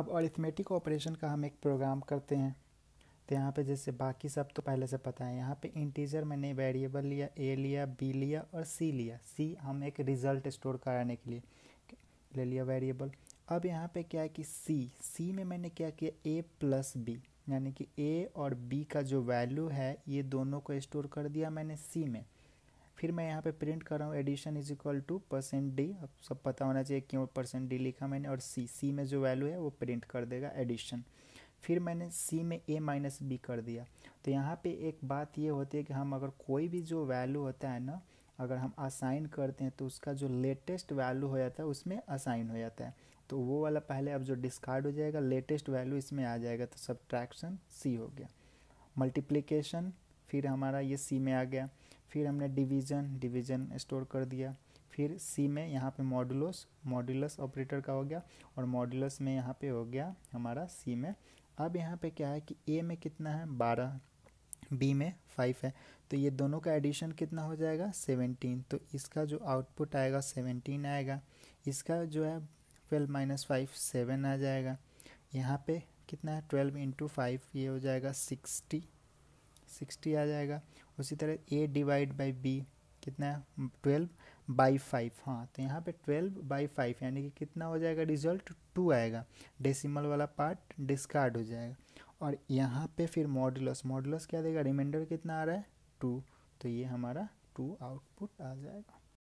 अब arithmetic operation का हम एक प्रोग्राम करते हैं तो यहाँ पे जैसे बाकी सब तो पहले से पता है यहाँ पे इंटीजर मैंने वेरिएबल लिया ए लिया बी लिया और सी लिया सी हम एक रिज़ल्ट स्टोर कराने के लिए ले लिया वेरिएबल अब यहाँ पे क्या है कि सी सी में मैंने क्या किया ए प्लस बी यानी कि ए और बी का जो वैल्यू है ये दोनों को स्टोर कर दिया मैंने सी में फिर मैं यहाँ पे प्रिंट कर रहा हूँ addition is equal to percent D अब सब पता होना चाहिए क्यों परसेंट डी लिखा मैंने और सी सी में जो वैल्यू है वो प्रिंट कर देगा एडिशन फिर मैंने सी में ए माइनस बी कर दिया तो यहाँ पे एक बात ये होती है कि हम अगर कोई भी जो वैल्यू होता है ना अगर हम असाइन करते हैं तो उसका जो लेटेस्ट वैल्यू हो जाता है उसमें असाइन हो जाता है तो वो वाला पहले अब जो डिस्कार्ड हो जाएगा लेटेस्ट वैल्यू इसमें आ जाएगा तो सब्ट्रैक्शन सी हो गया मल्टीप्लिकेशन फिर हमारा ये सी में आ गया फिर हमने डिवीजन डिवीजन स्टोर कर दिया फिर सी में यहाँ पे मॉडुलस मॉडुलस ऑपरेटर का हो गया और मॉडुलस में यहाँ पे हो गया हमारा सी में अब यहाँ पे क्या है कि ए में कितना है बारह बी में फाइव है तो ये दोनों का एडिशन कितना हो जाएगा सेवनटीन तो इसका जो आउटपुट आएगा सेवनटीन आएगा इसका जो है ट्वेल्व माइनस फाइव सेवन आ जाएगा यहाँ पे कितना है ट्वेल्व इंटू फाइव ये हो जाएगा सिक्सटी सिक्सटी आ जाएगा उसी तरह ए डिवाइड बाई बी कितना है ट्वेल्व बाई फाइव हाँ तो यहाँ पे ट्वेल्व बाई फाइव यानी कि कितना हो जाएगा रिजल्ट टू आएगा डेसिमल वाला पार्ट डिस्कार्ड हो जाएगा और यहाँ पे फिर मॉडुलस मॉडुलस क्या देगा रिमाइंडर कितना आ रहा है टू तो ये हमारा टू आउटपुट आ जाएगा